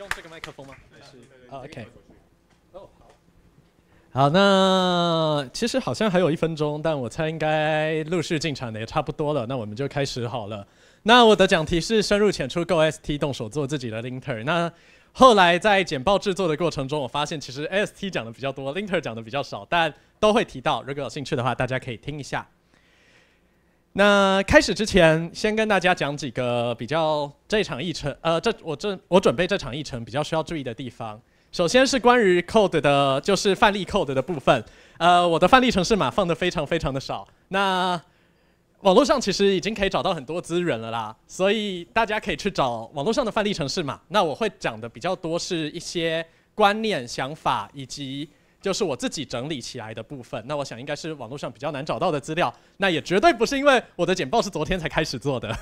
用这个麦克风吗？是？事。OK。哦，好。好，那其实好像还有一分钟，但我猜应该陆续进场的也差不多了，那我们就开始好了。那我的讲题是深入浅出，够 ST 动手做自己的 Linter。那后来在简报制作的过程中，我发现其实 ST 讲的比较多，Linter 讲的比较少，但都会提到。如果有兴趣的话，大家可以听一下。那开始之前，先跟大家讲几个比较这场议程，呃，这我这我准备这场议程比较需要注意的地方。首先是关于 code 的，就是范例 code 的部分。呃，我的范例程式码放的非常非常的少。那网络上其实已经可以找到很多资源了啦，所以大家可以去找网络上的范例程式码。那我会讲的比较多是一些观念、想法以及。就是我自己整理起来的部分，那我想应该是网络上比较难找到的资料，那也绝对不是因为我的简报是昨天才开始做的。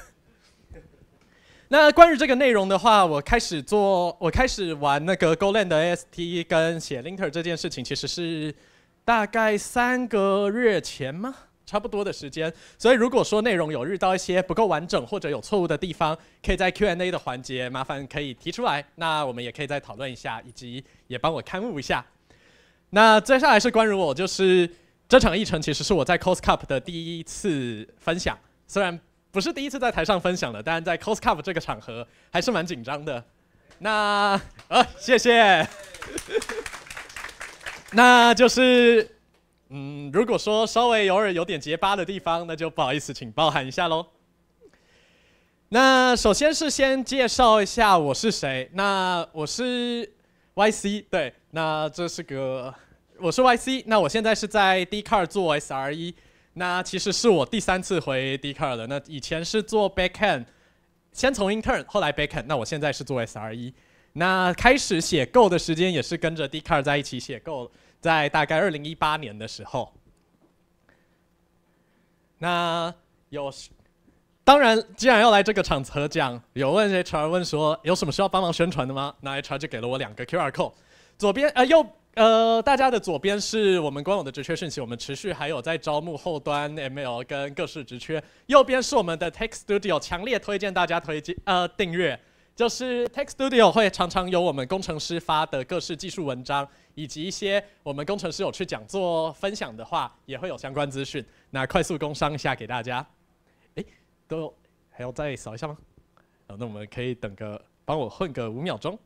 那关于这个内容的话，我开始做，我开始玩那个 GoLand 的 AST 跟写 Linter 这件事情，其实是大概三个月前吗？差不多的时间。所以如果说内容有遇到一些不够完整或者有错误的地方，可以在 Q&A 的环节麻烦可以提出来，那我们也可以再讨论一下，以及也帮我勘误一下。那接下来是关于我，就是这场议程其实是我在 Coscup 的第一次分享，虽然不是第一次在台上分享了，但是在 Coscup 这个场合还是蛮紧张的。那呃，谢谢。那就是嗯，如果说稍微偶尔有点结巴的地方，那就不好意思，请包涵一下喽。那首先是先介绍一下我是谁，那我是。Y C 对，那这是个，我是 Y C，那我现在是在 D Car 做 S R E，那其实是我第三次回 D Car 了，那以前是做 Backend，先从 Intern，后来 Backend，那我现在是做 S R E，那开始写 Go 的时间也是跟着 D Car 在一起写 Go，在大概二零一八年的时候，那有。当然，既然要来这个场合讲，有问 HR 问说有什么需要帮忙宣传的吗？那 HR 就给了我两个 QR code，左边呃右呃大家的左边是我们官网的职缺讯息，我们持续还有在招募后端 ML 跟各式职缺，右边是我们的 Tech Studio，强烈推荐大家推荐呃订阅，就是 Tech Studio 会常常有我们工程师发的各式技术文章，以及一些我们工程师有去讲座分享的话，也会有相关资讯。那快速工商一下给大家。都还要再扫一下吗？哦，那我们可以等个，帮我混个五秒钟。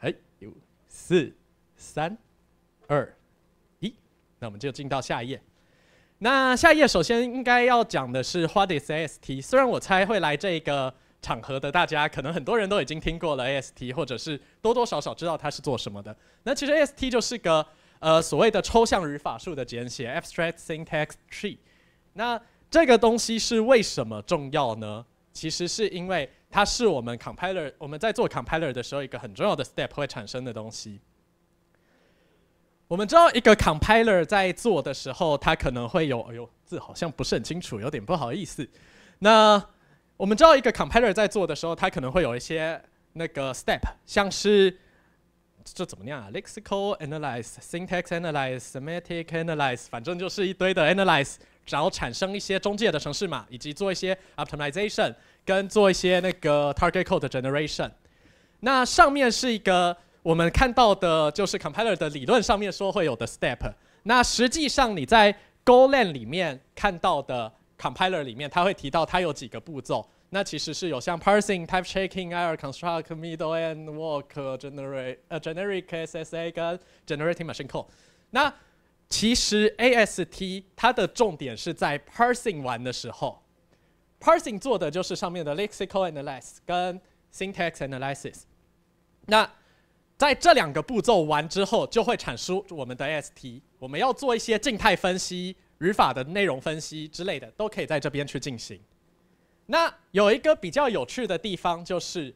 哎，五、四、三、二、一，那我们就进到下一页。那下一页首先应该要讲的是花点 AST。虽然我猜会来这个场合的大家，可能很多人都已经听过了 AST，或者是多多少少知道它是做什么的。那其实 AST 就是个呃所谓的抽象语法树的简写 （Abstract Syntax Tree）。那这个东西是为什么重要呢？其实是因为它是我们 compiler 我们在做 compiler 的时候一个很重要的 step 会产生的东西。我们知道一个 compiler 在做的时候，它可能会有哎呦字好像不是很清楚，有点不好意思。那我们知道一个 compiler 在做的时候，它可能会有一些那个 step，像是这怎么样啊？lexical a n a l y z e s y n t a x a n a l y z e s e m a n t i c a n a l y z e 反正就是一堆的 a n a l y z e 找产生一些中介的城市嘛，以及做一些 optimization，跟做一些那个 target code generation。那上面是一个我们看到的就是 compiler 的理论上面说会有的 step。那实际上你在 GoLand 里面看到的 compiler 里面，它会提到它有几个步骤。那其实是有像 parsing、type checking、error construct、middle end work、generate generic SSA 跟 generating machine code。那其实 AST 它的重点是在 parsing 完的时候，parsing 做的就是上面的 lexical analysis 跟 syntax analysis。那在这两个步骤完之后，就会产出我们的 a ST。我们要做一些静态分析、语法的内容分析之类的，都可以在这边去进行。那有一个比较有趣的地方，就是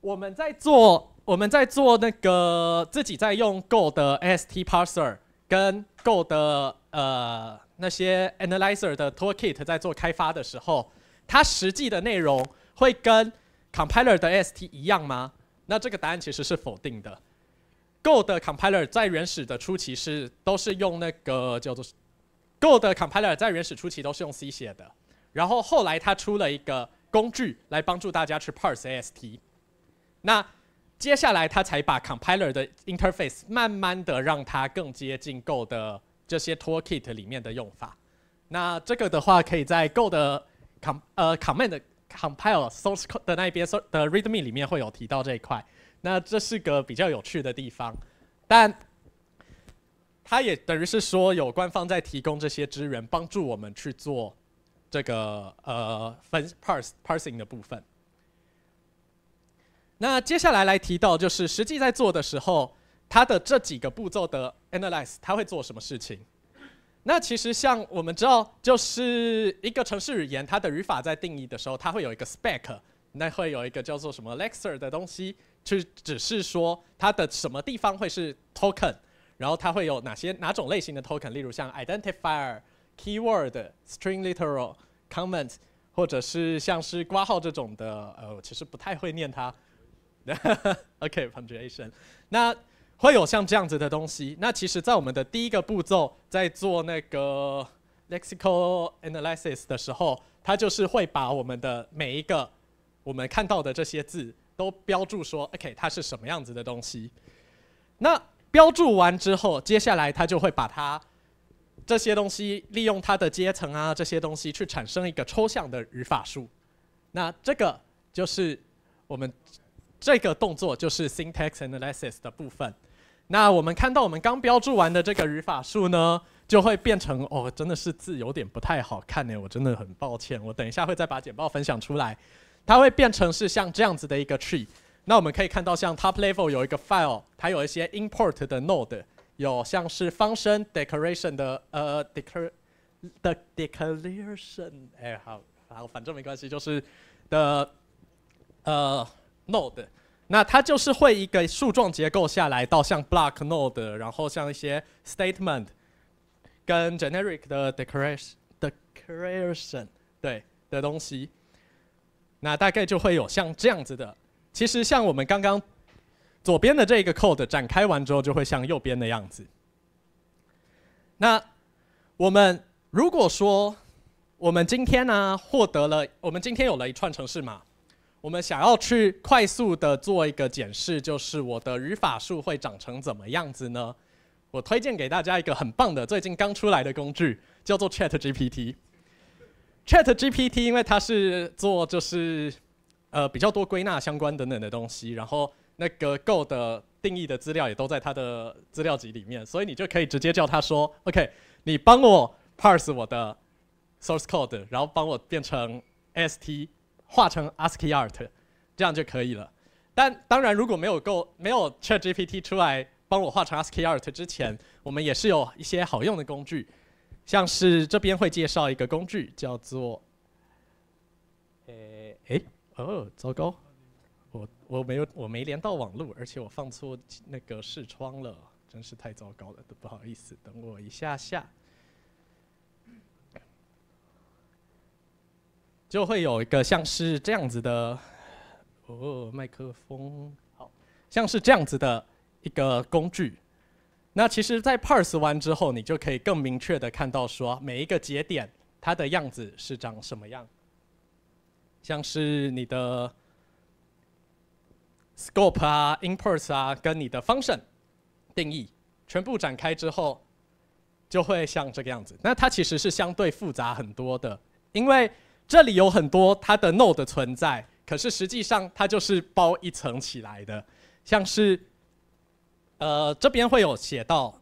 我们在做我们在做那个自己在用 Go 的 ST parser。跟 Go 的呃那些 Analyzer 的 Tool Kit 在做开发的时候，它实际的内容会跟 Compiler 的 s t 一样吗？那这个答案其实是否定的。Go 的 Compiler 在原始的初期是都是用那个叫做 Go 的 Compiler 在原始初期都是用 C 写的，然后后来它出了一个工具来帮助大家去 Parse s t 那接下来，他才把 compiler 的 interface 慢慢的让它更接近 Go 的这些 tool kit 里面的用法。那这个的话，可以在 Go 的 com 呃 command compile source 的那一边 s o r e 的 readme 里面会有提到这一块。那这是个比较有趣的地方，但，它也等于是说有官方在提供这些支援，帮助我们去做这个呃分 parse parsing 的部分。那接下来来提到，就是实际在做的时候，它的这几个步骤的 analyze，它会做什么事情？那其实像我们知道，就是一个城市语言，它的语法在定义的时候，它会有一个 spec，那会有一个叫做什么 lexer 的东西，去只是说它的什么地方会是 token，然后它会有哪些哪种类型的 token，例如像 identifier、keyword、string literal、comment，或者是像是挂号这种的，呃，我其实不太会念它。OK punctuation，那会有像这样子的东西。那其实，在我们的第一个步骤，在做那个 lexical analysis 的时候，它就是会把我们的每一个我们看到的这些字都标注说，OK，它是什么样子的东西。那标注完之后，接下来它就会把它这些东西利用它的阶层啊，这些东西去产生一个抽象的语法树。那这个就是我们。这个动作就是 syntax analysis 的部分。那我们看到我们刚标注完的这个语法树呢，就会变成哦，真的是字有点不太好看呢。我真的很抱歉，我等一下会再把简报分享出来。它会变成是像这样子的一个 tree。那我们可以看到，像 top level 有一个 file，它有一些 import 的 node，有像是 function declaration 的呃 declare 的 declaration。哎，好好，反正没关系，就是的呃。Node 的，那它就是会一个树状结构下来到像 Block Node，然后像一些 Statement 跟 Generic 的 Declaration 对的东西，那大概就会有像这样子的。其实像我们刚刚左边的这个 Code 展开完之后，就会像右边的样子。那我们如果说我们今天呢获得了，我们今天有了一串程式码。我们想要去快速的做一个检视，就是我的语法树会长成怎么样子呢？我推荐给大家一个很棒的，最近刚出来的工具，叫做 Chat GPT。Chat GPT 因为它是做就是呃比较多归纳相关等等的东西，然后那个 Go 的定义的资料也都在它的资料集里面，所以你就可以直接叫它说 OK，你帮我 parse 我的 source code，然后帮我变成 ST。画成 ASCII art，这样就可以了。但当然，如果没有够没有 Chat GPT 出来帮我画成 ASCII art 之前，我们也是有一些好用的工具，像是这边会介绍一个工具，叫做……诶诶，哦，糟糕！我我没有我没连到网络，而且我放错那个视窗了，真是太糟糕了，都不好意思。等我一下下。就会有一个像是这样子的，哦，麦克风，好像是这样子的一个工具。那其实，在 parse 完之后，你就可以更明确的看到说，每一个节点它的样子是长什么样。像是你的 scope 啊，imports 啊，跟你的 function 定义，全部展开之后，就会像这个样子。那它其实是相对复杂很多的，因为这里有很多它的 node 存在，可是实际上它就是包一层起来的，像是，呃，这边会有写到，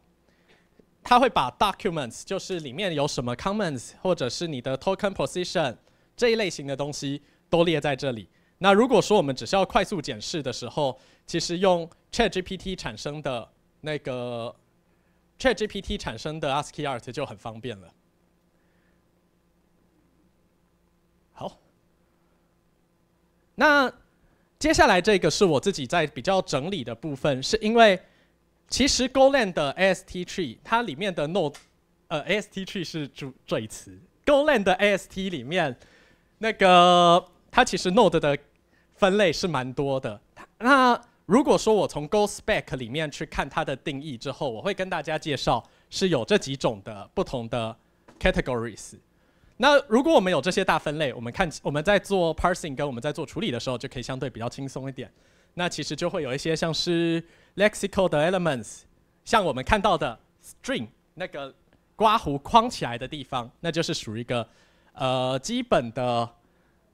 它会把 documents 就是里面有什么 comments 或者是你的 token position 这一类型的东西都列在这里。那如果说我们只需要快速检视的时候，其实用 ChatGPT 产生的那个 ChatGPT 产生的 ASCII art 就很方便了。好，那接下来这个是我自己在比较整理的部分，是因为其实 GoLand 的 AST tree 它里面的 node，呃，AST tree 是主缀词。GoLand 的 AST 里面那个它其实 node 的分类是蛮多的。那如果说我从 Go spec 里面去看它的定义之后，我会跟大家介绍是有这几种的不同的 categories。那如果我们有这些大分类，我们看我们在做 parsing 跟我们在做处理的时候，就可以相对比较轻松一点。那其实就会有一些像是 lexical 的 elements，像我们看到的 string 那个刮胡框起来的地方，那就是属于一个呃基本的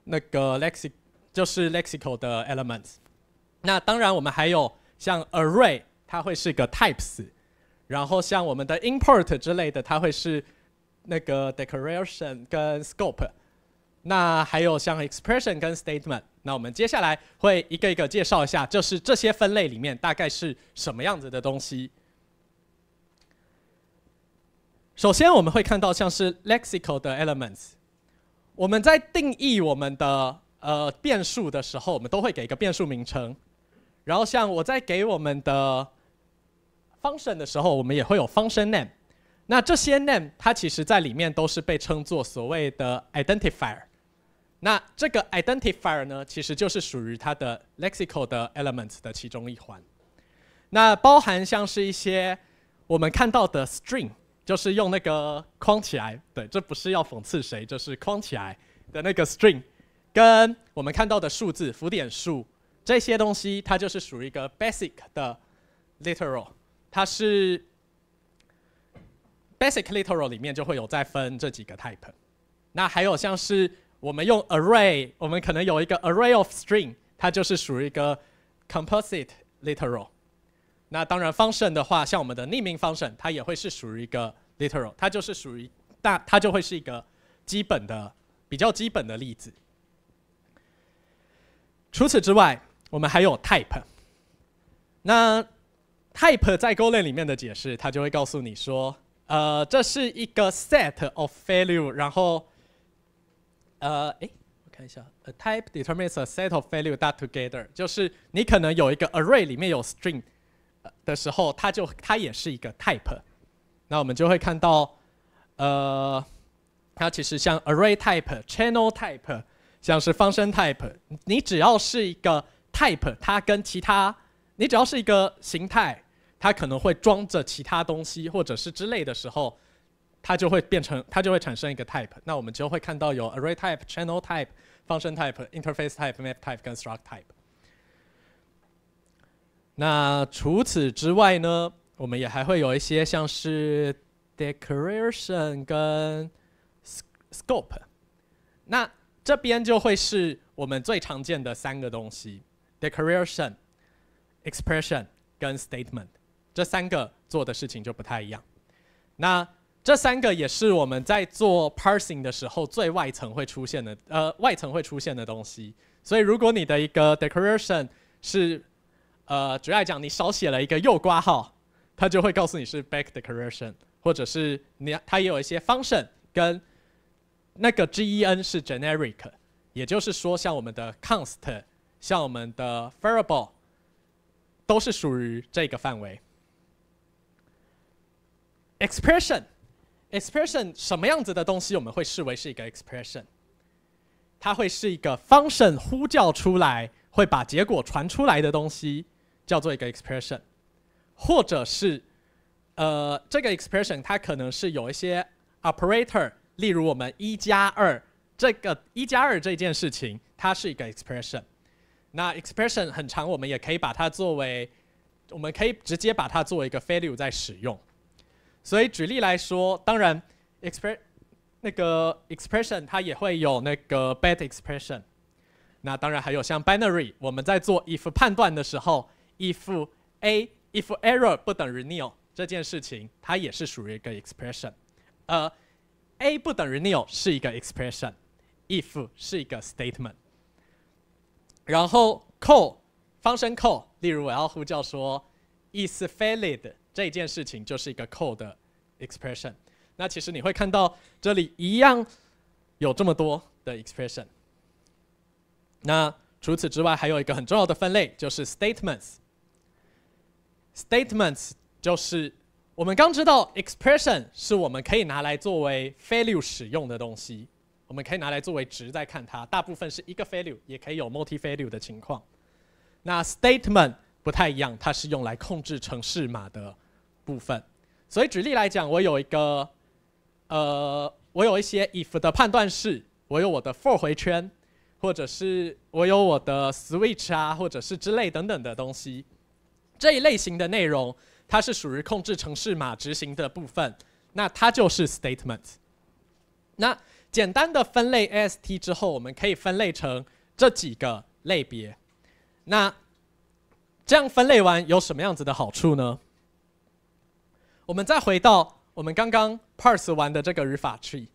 那个 lex 就是 lexical 的 elements。那当然我们还有像 array，它会是个 types，然后像我们的 import 之类的，它会是。那个 declaration 跟 scope，那还有像 expression 跟 statement，那我们接下来会一个一个介绍一下，就是这些分类里面大概是什么样子的东西。首先我们会看到像是 lexical 的 elements，我们在定义我们的呃变数的时候，我们都会给一个变数名称，然后像我在给我们的 function 的时候，我们也会有 function name。那这些 name，它其实在里面都是被称作所谓的 identifier。那这个 identifier 呢，其实就是属于它的 lexical 的 elements 的其中一环。那包含像是一些我们看到的 string，就是用那个框起来，对，这不是要讽刺谁，就是框起来的那个 string，跟我们看到的数字、浮点数这些东西，它就是属于一个 basic 的 literal，它是。Basic literal 里面就会有再分这几个 type，那还有像是我们用 array，我们可能有一个 array of string，它就是属于一个 composite literal。那当然 function 的话，像我们的匿名 function，它也会是属于一个 literal，它就是属于，大，它就会是一个基本的比较基本的例子。除此之外，我们还有 type。那 type 在 g o l a n 里面的解释，它就会告诉你说。呃，这是一个 set of value，然后，呃，哎，我看一下，a type determines a set of value that together，就是你可能有一个 array 里面有 string 的时候，它就它也是一个 type，那我们就会看到，呃，它其实像 array type、channel type，像是方 n type，你只要是一个 type，它跟其他，你只要是一个形态。它可能会装着其他东西，或者是之类的时候，它就会变成，它就会产生一个 type。那我们就会看到有 array type、channel type、n c type、interface type、map type 跟 struct type。那除此之外呢，我们也还会有一些像是 declaration 跟 scope。那这边就会是我们最常见的三个东西：declaration、expression 跟 statement。这三个做的事情就不太一样。那这三个也是我们在做 parsing 的时候最外层会出现的，呃，外层会出现的东西。所以如果你的一个 declaration 是，呃，主要讲你少写了一个右括号，它就会告诉你是 back declaration，或者是你它也有一些 function，跟那个 gen 是 generic，也就是说像我们的 const，像我们的 variable 都是属于这个范围。Expression，expression 什么样子的东西我们会视为是一个 expression，它会是一个 function 呼叫出来，会把结果传出来的东西叫做一个 expression，或者是呃这个 expression 它可能是有一些 operator，例如我们一加二这个一加二这件事情它是一个 expression，那 expression 很长我们也可以把它作为我们可以直接把它作为一个 value 在使用。所以举例来说，当然，express 那个 expression 它也会有那个 bad expression。那当然还有像 binary，我们在做 if 判断的时候，if a if error 不等于 nil 这件事情，它也是属于一个 expression。呃，a 不等于 nil 是一个 expression，if 是一个 statement。然后 call 方 u c call，例如我要呼叫说 is valid。这件事情就是一个 code expression。那其实你会看到这里一样有这么多的 expression。那除此之外，还有一个很重要的分类就是 statements。statements 就是我们刚知道 expression 是我们可以拿来作为 value 使用的东西，我们可以拿来作为值在看它，大部分是一个 value，也可以有 multi value 的情况。那 statement 不太一样，它是用来控制程式码的。部分，所以举例来讲，我有一个，呃，我有一些 if 的判断式，我有我的 for 回圈，或者是我有我的 switch 啊，或者是之类等等的东西，这一类型的内容，它是属于控制程式码执行的部分，那它就是 statement。那简单的分类 AST 之后，我们可以分类成这几个类别。那这样分类完有什么样子的好处呢？我们再回到我们刚刚 parse 完的这个语法 tree，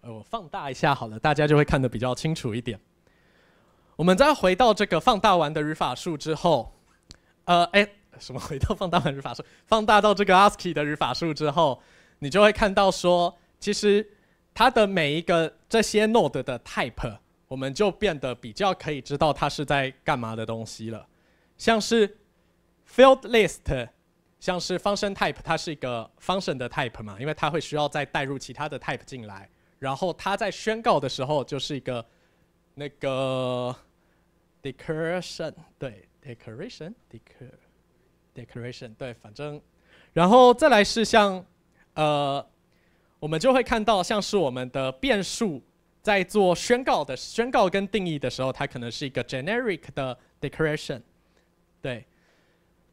呃，我放大一下好了，大家就会看得比较清楚一点。我们再回到这个放大完的语法树之后，呃，哎，什么？回到放大完语法树，放大到这个 a s k i 的语法树之后，你就会看到说，其实它的每一个这些 node 的 type，我们就变得比较可以知道它是在干嘛的东西了，像是 field list。像是 function type 它是一个 function 的 type 嘛，因为它会需要再带入其他的 type 进来，然后它在宣告的时候就是一个那个 decoration 对 decoration，decre decoration 对，反正，然后再来是像呃我们就会看到像是我们的变数，在做宣告的宣告跟定义的时候，它可能是一个 generic 的 decoration 对。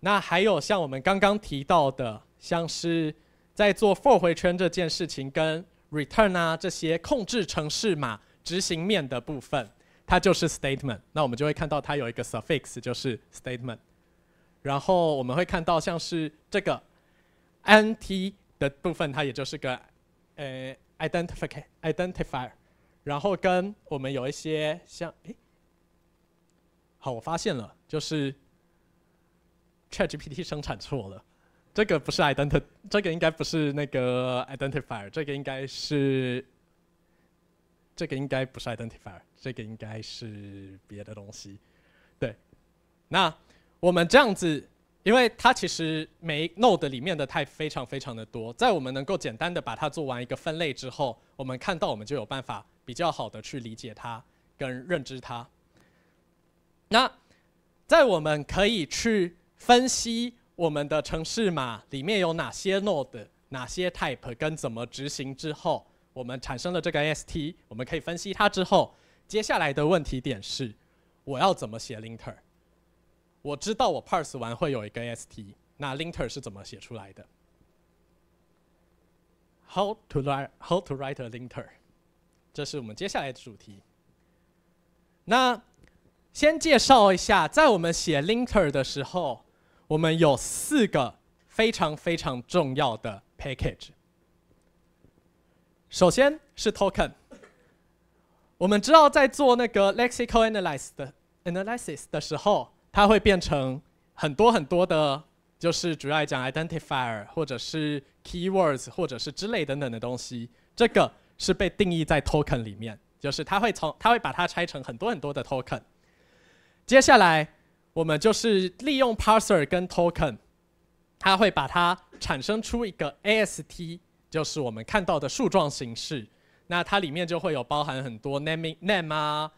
那还有像我们刚刚提到的，像是在做 for 回圈这件事情，跟 return 啊这些控制程式码执行面的部分，它就是 statement。那我们就会看到它有一个 suffix，就是 statement。然后我们会看到像是这个 nt 的部分，它也就是个呃 identifier。然后跟我们有一些像哎，好我发现了，就是。ChatGPT 生产错了，这个不是 ident，这个应该不是那个 identifier，这个应该是，这个应该不是 identifier，这个应该是别的东西。对，那我们这样子，因为它其实每 node 里面的太非常非常的多，在我们能够简单的把它做完一个分类之后，我们看到我们就有办法比较好的去理解它跟认知它。那在我们可以去。分析我们的城市码里面有哪些 node、哪些 type 跟怎么执行之后，我们产生了这个 ST，我们可以分析它之后，接下来的问题点是我要怎么写 linter？我知道我 parse 完会有一个 ST，那 linter 是怎么写出来的？How to write How to write a linter？这是我们接下来的主题。那先介绍一下，在我们写 linter 的时候。我们有四个非常非常重要的 package。首先是 token。我们知道在做那个 lexical analysis 的 analysis 的时候，它会变成很多很多的，就是主要讲 identifier 或者是 keywords 或者是之类等等的东西。这个是被定义在 token 里面，就是它会从它会把它拆成很多很多的 token。接下来。我们就是利用 parser 跟 token，它会把它产生出一个 AST，就是我们看到的树状形式。那它里面就会有包含很多 name、name 啊、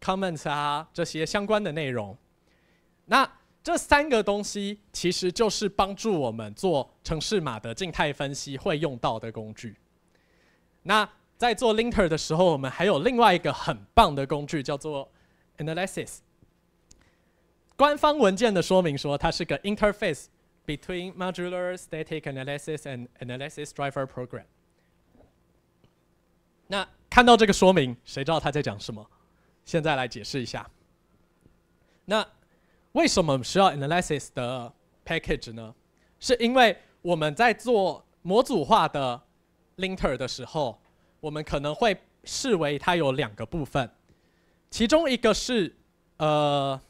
comments 啊这些相关的内容。那这三个东西其实就是帮助我们做城市码的静态分析会用到的工具。那在做 linter 的时候，我们还有另外一个很棒的工具，叫做 analysis。官方文件的说明说，它是个 interface between modular static analysis and analysis driver program。那看到这个说明，谁知道他在讲什么？现在来解释一下。那为什么需要 analysis 的 package 呢？是因为我们在做模组化的 linter 的时候，我们可能会视为它有两个部分，其中一个是呃。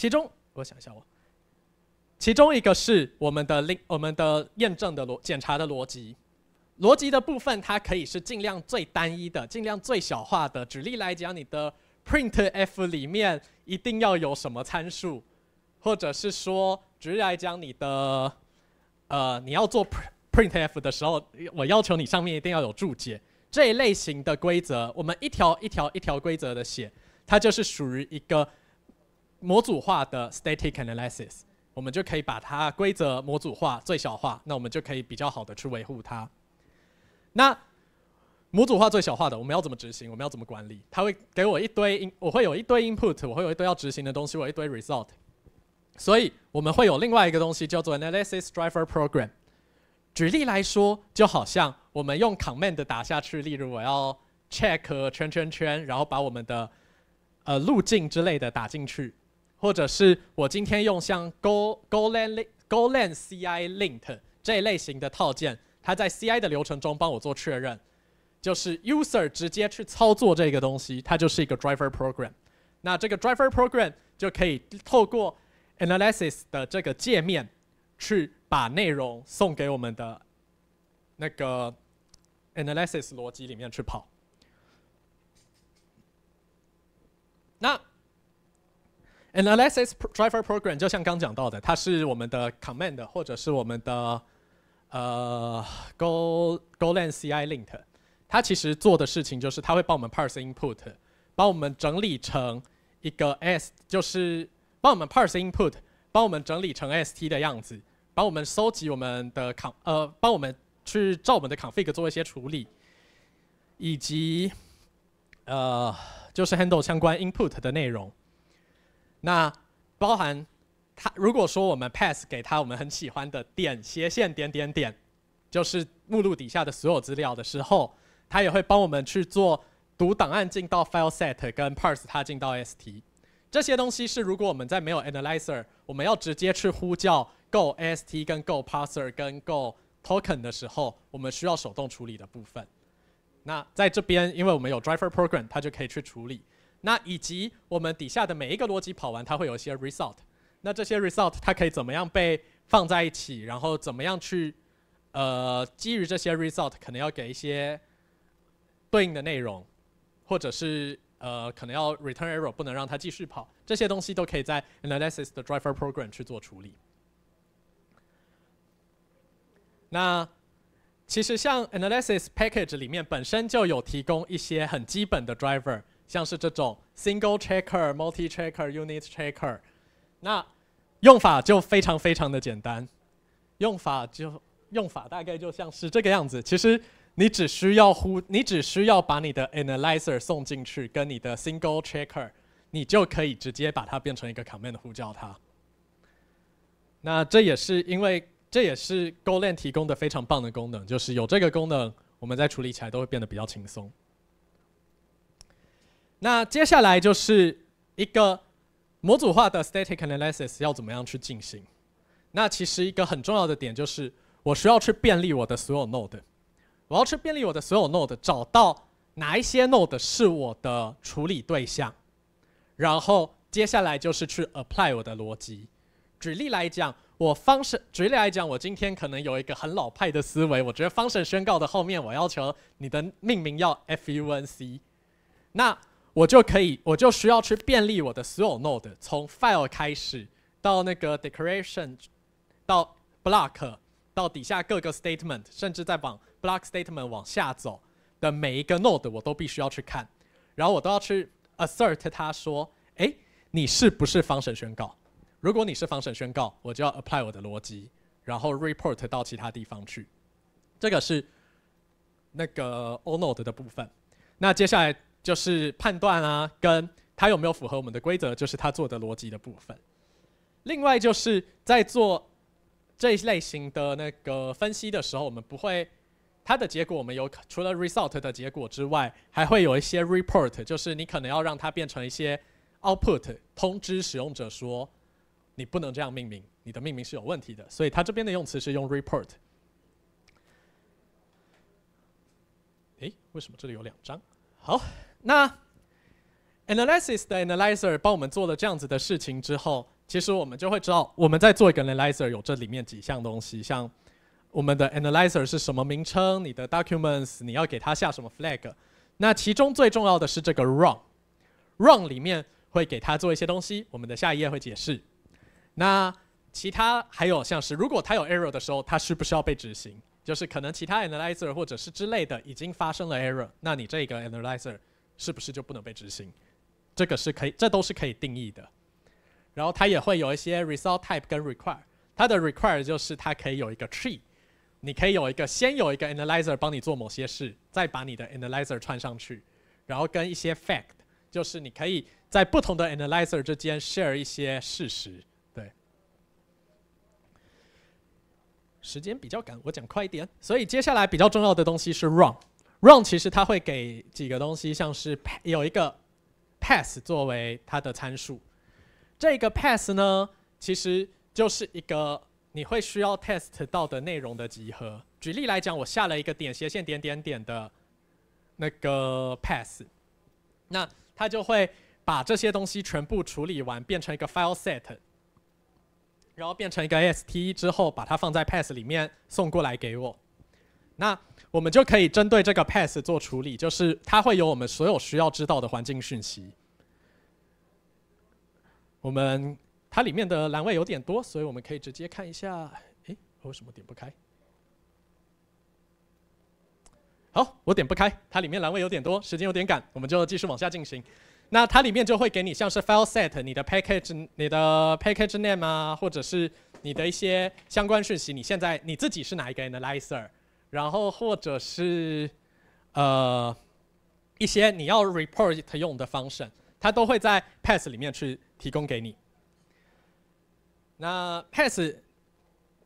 其中我想一下，哦，其中一个是我们的另我们的验证的逻检查的逻辑，逻辑的部分它可以是尽量最单一的，尽量最小化的。举例来讲，你的 printf 里面一定要有什么参数，或者是说举例来讲，你的呃你要做 printf 的时候，我要求你上面一定要有注解。这一类型的规则，我们一条一条一条规则的写，它就是属于一个。模组化的 static analysis，我们就可以把它规则模组化、最小化，那我们就可以比较好的去维护它。那模组化最小化的我们要怎么执行？我们要怎么管理？它会给我一堆我会有一堆 input，我会有一堆要执行的东西，我一堆 result。所以，我们会有另外一个东西叫做 analysis driver program。举例来说，就好像我们用 command 打下去，例如我要 check 圈圈圈，然后把我们的呃路径之类的打进去。或者是我今天用像 Go Go Land Go Land CI Link 这类型的套件，它在 CI 的流程中帮我做确认，就是 User 直接去操作这个东西，它就是一个 Driver Program。那这个 Driver Program 就可以透过 Analysis 的这个界面，去把内容送给我们的那个 Analysis 逻辑里面去跑。那 And LSS driver program 就像刚讲到的，它是我们的 command 或者是我们的呃 Go GoLand CI Link，它其实做的事情就是它会帮我们 parse input，帮我们整理成一个 S，就是帮我们 parse input，帮我们整理成 ST 的样子，帮我们收集我们的 con 呃，帮我们去照我们的 config 做一些处理，以及呃就是 handle 相关 input 的内容。那包含它，如果说我们 pass 给它我们很喜欢的点斜线点点点，就是目录底下的所有资料的时候，它也会帮我们去做读档案进到 fileset 跟 parse 它进到 st，这些东西是如果我们在没有 analyzer，我们要直接去呼叫 go st 跟 go parser 跟 go token 的时候，我们需要手动处理的部分。那在这边，因为我们有 driver program，它就可以去处理。那以及我们底下的每一个逻辑跑完，它会有一些 result。那这些 result 它可以怎么样被放在一起？然后怎么样去呃，基于这些 result 可能要给一些对应的内容，或者是呃，可能要 return error，不能让它继续跑。这些东西都可以在 analysis 的 driver program 去做处理。那其实像 analysis package 里面本身就有提供一些很基本的 driver。像是这种 single checker、multi checker、unit checker，那用法就非常非常的简单，用法就用法大概就像是这个样子。其实你只需要呼，你只需要把你的 analyzer 送进去，跟你的 single checker，你就可以直接把它变成一个 command，呼叫它。那这也是因为这也是 GoLand 提供的非常棒的功能，就是有这个功能，我们在处理起来都会变得比较轻松。那接下来就是一个模组化的 static analysis 要怎么样去进行？那其实一个很重要的点就是，我需要去便利我的所有 node，我要去便利我的所有 node，找到哪一些 node 是我的处理对象，然后接下来就是去 apply 我的逻辑。举例来讲，我方式举例来讲，我今天可能有一个很老派的思维，我觉得方 u 宣告的后面我要求你的命名要 f u n c，那。我就可以，我就需要去便利我的所有 node，从 file 开始到那个 declaration，到 block，到底下各个 statement，甚至再往 block statement 往下走的每一个 node，我都必须要去看，然后我都要去 assert 它说，哎，你是不是方程宣告？如果你是方程宣告，我就要 apply 我的逻辑，然后 report 到其他地方去。这个是那个 all node 的部分。那接下来。就是判断啊，跟它有没有符合我们的规则，就是它做的逻辑的部分。另外就是在做这一类型的那个分析的时候，我们不会它的结果，我们有除了 result 的结果之外，还会有一些 report，就是你可能要让它变成一些 output，通知使用者说你不能这样命名，你的命名是有问题的。所以它这边的用词是用 report。诶，为什么这里有两张？好。那 analysis 的 analyzer 帮我们做了这样子的事情之后，其实我们就会知道我们在做一个 analyzer 有这里面几项东西，像我们的 analyzer 是什么名称，你的 documents 你要给它下什么 flag，那其中最重要的是这个 run，run 里面会给它做一些东西，我们的下一页会解释。那其他还有像是如果它有 error 的时候，它需不需要被执行？就是可能其他 analyzer 或者是之类的已经发生了 error，那你这个 analyzer 是不是就不能被执行？这个是可以，这都是可以定义的。然后它也会有一些 result type 跟 require。它的 require 就是它可以有一个 tree，你可以有一个先有一个 analyzer 帮你做某些事，再把你的 analyzer 穿上去，然后跟一些 fact，就是你可以在不同的 analyzer 之间 share 一些事实。对，时间比较赶，我讲快一点。所以接下来比较重要的东西是 run。Run 其实它会给几个东西，像是有一个 path 作为它的参数。这个 path 呢，其实就是一个你会需要 test 到的内容的集合。举例来讲，我下了一个点斜线点点点的那个 path，那它就会把这些东西全部处理完，变成一个 file set，然后变成一个 ST 之后，把它放在 path 里面送过来给我。那我们就可以针对这个 path 做处理，就是它会有我们所有需要知道的环境讯息。我们它里面的栏位有点多，所以我们可以直接看一下，哎，为什么点不开？好，我点不开，它里面栏位有点多，时间有点赶，我们就继续往下进行。那它里面就会给你像是 file set、你的 package、你的 package name 啊，或者是你的一些相关讯息。你现在你自己是哪一个 analyzer？然后或者是呃一些你要 report 用的 function，它都会在 pass 里面去提供给你。那 pass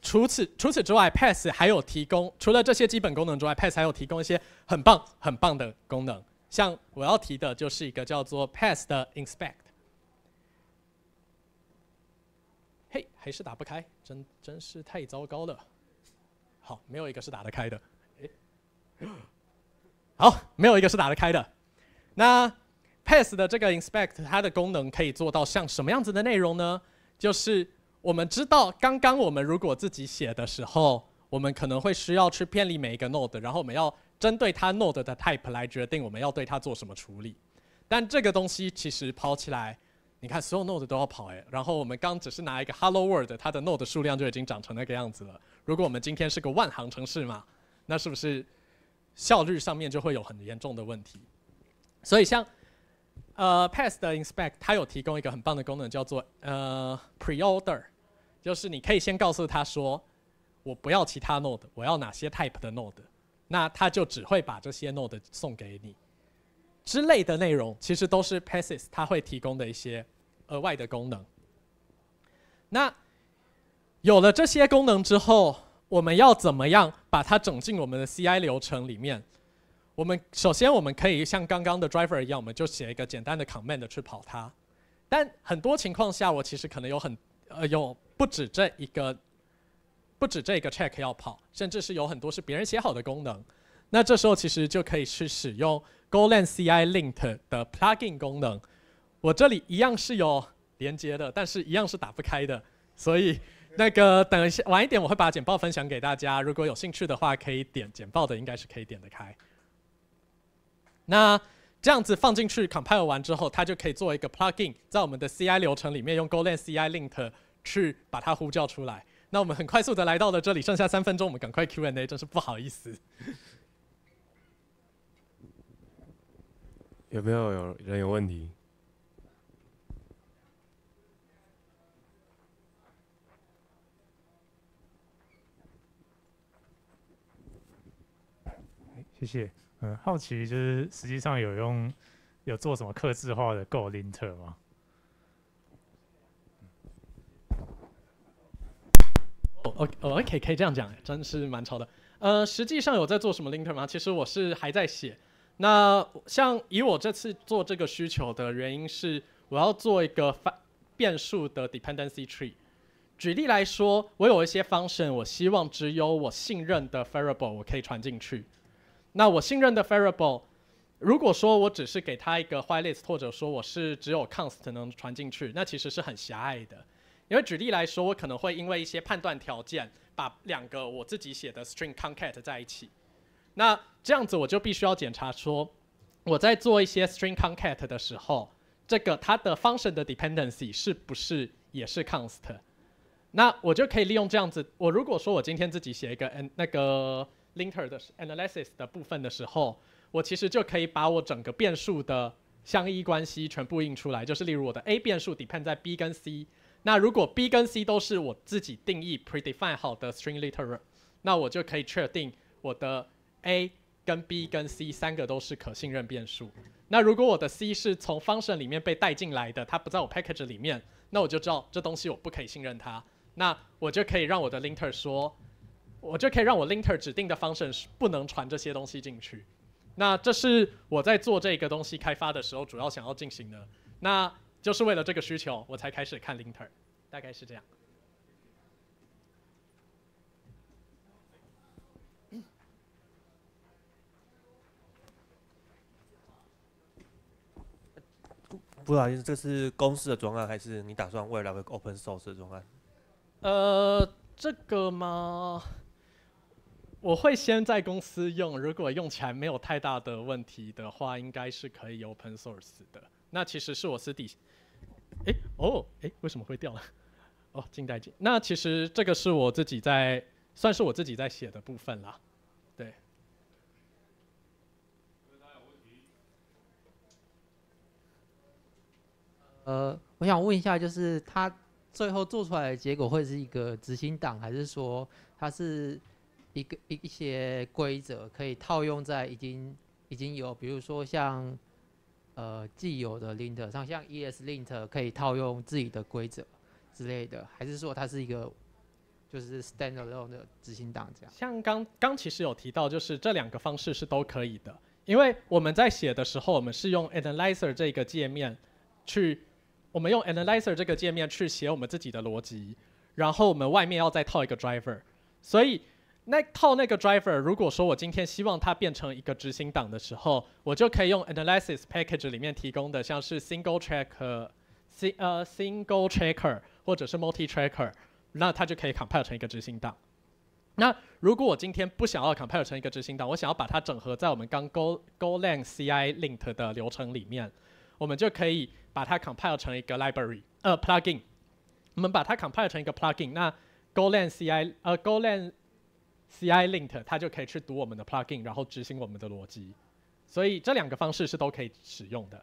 除此除此之外，pass 还有提供除了这些基本功能之外，pass 还有提供一些很棒很棒的功能。像我要提的就是一个叫做 pass 的 inspect。嘿，还是打不开，真真是太糟糕了。好，没有一个是打得开的。好，没有一个是打得开的。那 Pass 的这个 inspect 它的功能可以做到像什么样子的内容呢？就是我们知道，刚刚我们如果自己写的时候，我们可能会需要去便利每一个 node，然后我们要针对它 node 的 type 来决定我们要对它做什么处理。但这个东西其实跑起来，你看所有 node 都要跑哎，然后我们刚只是拿一个 hello world，它的 node 数量就已经长成那个样子了。如果我们今天是个万行城市嘛，那是不是效率上面就会有很严重的问题？所以像呃 p a s 的 Inspect 它有提供一个很棒的功能，叫做呃 Pre-order，就是你可以先告诉他说，我不要其他 Node，我要哪些 Type 的 Node，那他就只会把这些 Node 送给你。之类的内容其实都是 PES a 它会提供的一些额外的功能。那有了这些功能之后，我们要怎么样把它整进我们的 CI 流程里面？我们首先我们可以像刚刚的 driver 一样，我们就写一个简单的 command 去跑它。但很多情况下，我其实可能有很呃有不止这一个，不止这个 check 要跑，甚至是有很多是别人写好的功能。那这时候其实就可以去使用 g o l a n CI Link 的 plugin 功能。我这里一样是有连接的，但是一样是打不开的，所以。那个等一下晚一点我会把简报分享给大家，如果有兴趣的话可以点简报的应该是可以点得开。那这样子放进去 compile 完之后，它就可以做一个 plugin，在我们的 CI 流程里面用 GoLand CI Link 去把它呼叫出来。那我们很快速的来到了这里，剩下三分钟我们赶快 Q&A，真是不好意思。有没有有人有问题？谢谢。嗯，好奇就是实际上有用有做什么刻字化的 Go Linter 吗？哦哦，可以可以这样讲，真是蛮潮的。呃，实际上有在做什么 Linter 吗？其实我是还在写。那像以我这次做这个需求的原因是，我要做一个变变数的 Dependency Tree。举例来说，我有一些 Function，我希望只有我信任的 Variable 我可以传进去。那我信任的 v a i a b l e 如果说我只是给它一个 while list，或者说我是只有 const 能传进去，那其实是很狭隘的。因为举例来说，我可能会因为一些判断条件，把两个我自己写的 string concat 在一起。那这样子我就必须要检查说，我在做一些 string concat 的时候，这个它的 function 的 dependency 是不是也是 const。那我就可以利用这样子，我如果说我今天自己写一个 n 那个。Linter 的 analysis 的部分的时候，我其实就可以把我整个变数的相依关系全部印出来。就是例如我的 a 变数 depend 在 b 跟 c，那如果 b 跟 c 都是我自己定义、p r e d e f i n e 好的 string literal，那我就可以确定我的 a 跟 b 跟 c 三个都是可信任变数。那如果我的 c 是从 function 里面被带进来的，它不在我 package 里面，那我就知道这东西我不可以信任它。那我就可以让我的 linter 说。我就可以让我 linter 指定的 function 是不能传这些东西进去，那这是我在做这个东西开发的时候主要想要进行的，那就是为了这个需求我才开始看 linter，大概是这样。不好意思，这是公司的专案还是你打算未来会 open source 的专案？呃，这个嘛。我会先在公司用，如果用起来没有太大的问题的话，应该是可以 open source 的。那其实是我私底，哎哦，哎，为什么会掉了？哦，静待静。那其实这个是我自己在，算是我自己在写的部分啦。对。呃，我想问一下，就是他最后做出来的结果会是一个执行档，还是说他是？一个一一些规则可以套用在已经已经有，比如说像呃既有的 lint 上，像 ES lint 可以套用自己的规则之类的，还是说它是一个就是 standalone 的执行档这样？像刚刚其实有提到，就是这两个方式是都可以的，因为我们在写的时候，我们是用 analyzer 这个界面去，我们用 analyzer 这个界面去写我们自己的逻辑，然后我们外面要再套一个 driver，所以。那套那个 driver，如果说我今天希望它变成一个执行档的时候，我就可以用 analysis package 里面提供的，像是 single tracker、呃 single tracker 或者是 multi tracker，那它就可以 compile 成一个执行档。那如果我今天不想要 compile 成一个执行档，我想要把它整合在我们刚 go go lang ci lint 的流程里面，我们就可以把它 compile 成一个 library，呃 plugin。我们把它 compile 成一个 plugin。那 go lang ci，呃 go lang CI lint 它就可以去读我们的 plugin，然后执行我们的逻辑，所以这两个方式是都可以使用的。